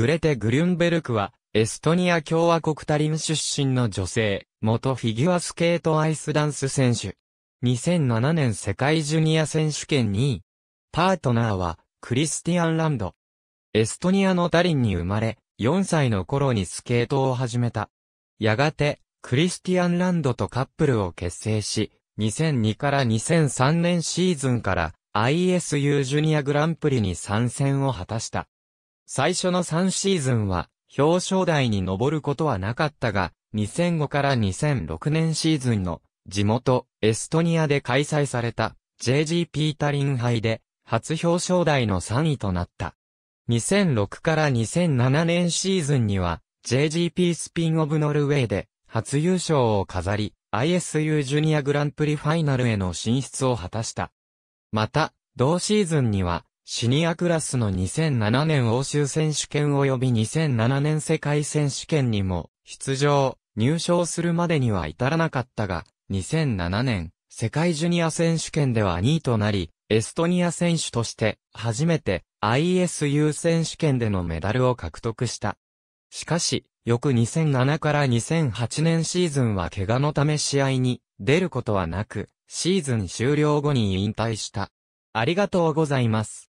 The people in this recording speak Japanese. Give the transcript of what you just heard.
グレテ・グリュンベルクは、エストニア共和国タリン出身の女性、元フィギュアスケートアイスダンス選手。2007年世界ジュニア選手権2位。パートナーは、クリスティアン・ランド。エストニアのタリンに生まれ、4歳の頃にスケートを始めた。やがて、クリスティアン・ランドとカップルを結成し、2002から2003年シーズンから ISU ジュニアグランプリに参戦を果たした。最初の3シーズンは表彰台に上ることはなかったが、2005から2006年シーズンの地元エストニアで開催された JGP タリン杯で初表彰台の3位となった。2006から2007年シーズンには JGP スピンオブノルウェーで初優勝を飾り ISU ジュニアグランプリファイナルへの進出を果たした。また、同シーズンにはシニアクラスの2007年欧州選手権及び2007年世界選手権にも出場、入賞するまでには至らなかったが、2007年世界ジュニア選手権では2位となり、エストニア選手として初めて ISU 選手権でのメダルを獲得した。しかし、翌2007から2008年シーズンは怪我のため試合に出ることはなく、シーズン終了後に引退した。ありがとうございます。